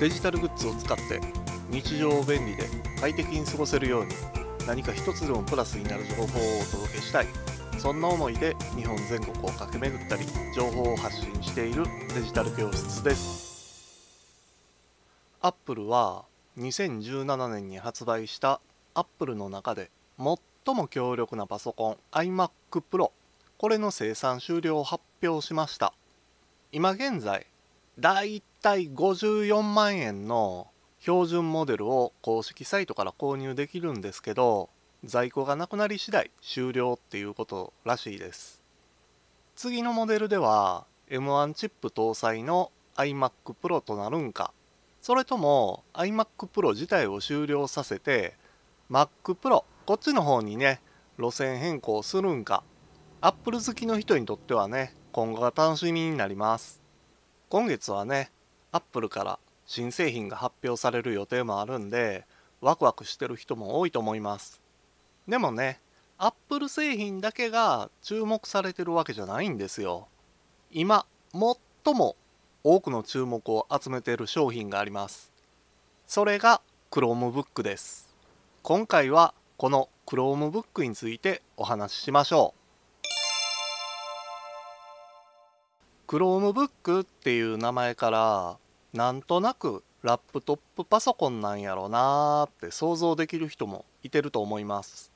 デジタルグッズを使って日常を便利で快適に過ごせるように何か一つでもプラスになる情報をお届けしたいそんな思いで日本全国を駆け巡ったり情報を発信しているデジタル教室ですアップルは2017年に発売したアップルの中で最も強力なパソコン iMacPro これの生産終了を発表しました今現在だ体54万円の標準モデルを公式サイトから購入できるんですけど在庫がなくなり次第終了っていうことらしいです次のモデルでは M1 チップ搭載の iMacPro となるんかそれとも iMacPro 自体を終了させて MacPro こっちの方にね路線変更するんか Apple 好きの人にとってはね今後が楽しみになります今月はねアップルから新製品が発表される予定もあるんでワクワクしてる人も多いと思いますでもねアップル製品だけが注目されてるわけじゃないんですよ今最も多くの注目を集めている商品がありますそれが Chromebook です今回はこの Chromebook についてお話ししましょう Chromebook っていう名前からなんとなくラップトップパソコンなんやろなーって想像できる人もいてると思います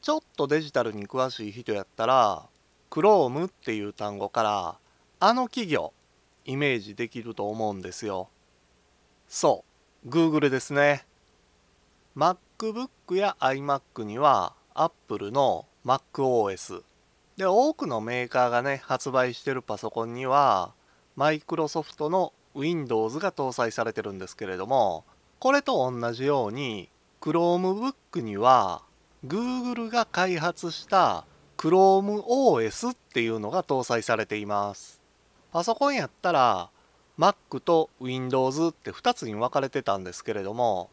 ちょっとデジタルに詳しい人やったら Chrome っていう単語からあの企業イメージできると思うんですよそう Google ですね MacBook や iMac には Apple の MacOS で多くのメーカーがね発売してるパソコンにはマイクロソフトの Windows が搭載されてるんですけれどもこれと同じように Chromebook には Google が開発した ChromeOS っていうのが搭載されていますパソコンやったら Mac と Windows って2つに分かれてたんですけれども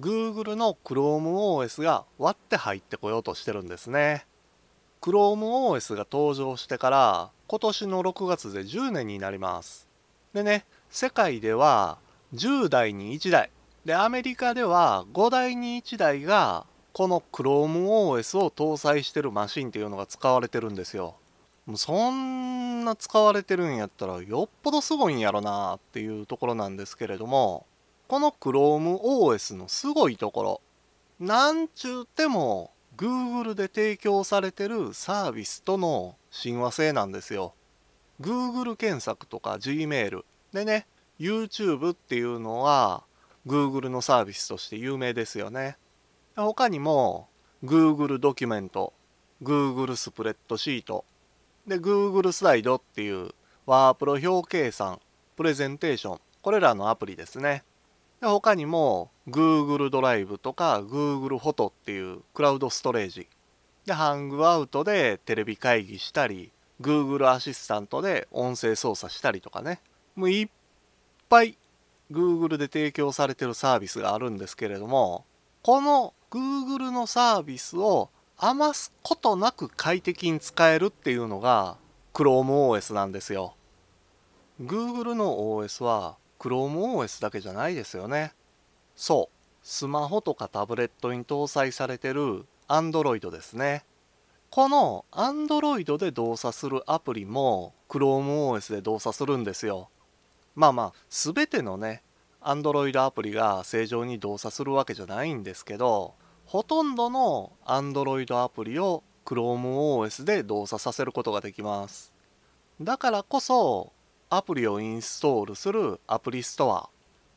Google の ChromeOS が割って入ってこようとしてるんですね ChromeOS が登場してから今年の6月で10年になります。でね、世界では10台に1台、で、アメリカでは5台に1台がこの ChromeOS を搭載してるマシンっていうのが使われてるんですよ。もうそんな使われてるんやったらよっぽどすごいんやろなっていうところなんですけれども、この ChromeOS のすごいところ、なんちゅうても Google で提供されてるサービスとの親和性なんですよ。Google 検索とか Gmail でね、YouTube っていうのは Google のサービスとして有名ですよね。他にも Google ドキュメント、Google スプレッドシート、で Google スライドっていうワープロ表計算、プレゼンテーション、これらのアプリですね。他にも Google ドライブとか Google フォトっていうクラウドストレージでハングアウトでテレビ会議したり Google アシスタントで音声操作したりとかねもういっぱい Google で提供されてるサービスがあるんですけれどもこの Google のサービスを余すことなく快適に使えるっていうのが ChromeOS なんですよ Google の OS は ChromeOS だけじゃないですよねそうスマホとかタブレットに搭載されてる Android ですねこの Android で動作するアプリも ChromeOS で動作するんですよまあまあ全てのね Android アプリが正常に動作するわけじゃないんですけどほとんどの Android アプリを ChromeOS で動作させることができますだからこそアプリをインストールするアプリストア。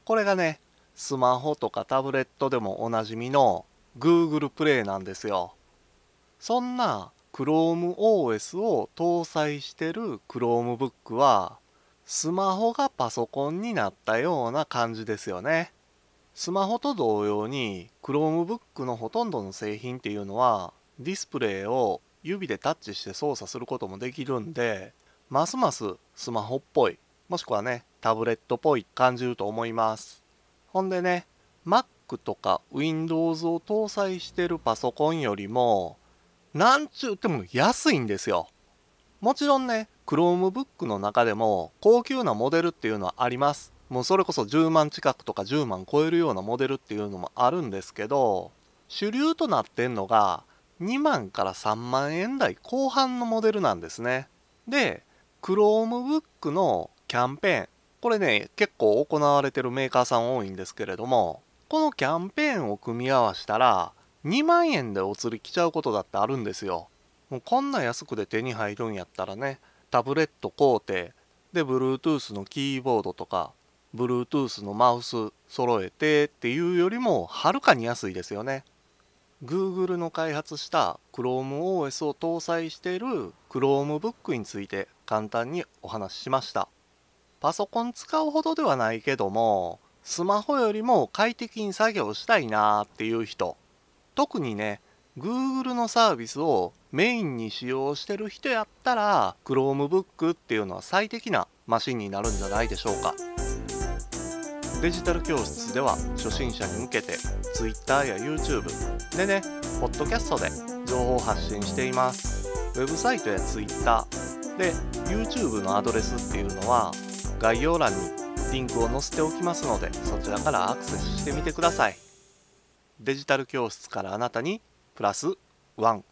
これがね、スマホとかタブレットでもおなじみの Google Play なんですよ。そんな ChromeOS を搭載してる Chromebook は、スマホがパソコンになったような感じですよね。スマホと同様に Chromebook のほとんどの製品っていうのはディスプレイを指でタッチして操作することもできるんでますますスマホっぽい、もしくはね、タブレットっぽい感じると思います。ほんでね、Mac とか Windows を搭載してるパソコンよりも、なんちゅうても安いんですよ。もちろんね、Chromebook の中でも高級なモデルっていうのはあります。もうそれこそ10万近くとか10万超えるようなモデルっていうのもあるんですけど、主流となってんのが2万から3万円台後半のモデルなんですね。で、Chromebook のキャンペーン、これね、結構行われてるメーカーさん多いんですけれども、このキャンペーンを組み合わせたら、2万円でお釣り来ちゃうことだってあるんですよ。もうこんな安くで手に入るんやったらね、タブレット工程で、Bluetooth のキーボードとか、Bluetooth のマウス揃えてっていうよりも、はるかに安いですよね。Google の開発した ChromeOS を搭載している Chromebook について簡単にお話ししました。パソコン使うほどではないけども、スマホよりも快適に作業したいなーっていう人、特にね、Google のサービスをメインに使用してる人やったら Chromebook っていうのは最適なマシンになるんじゃないでしょうかデジタル教室では初心者に向けて Twitter や YouTube でねポッドキャストで情報発信していますウェブサイトや Twitter で、YouTube のアドレスっていうのは概要欄にリンクを載せておきますので、そちらからアクセスしてみてください。デジタル教室からあなたにプラス1。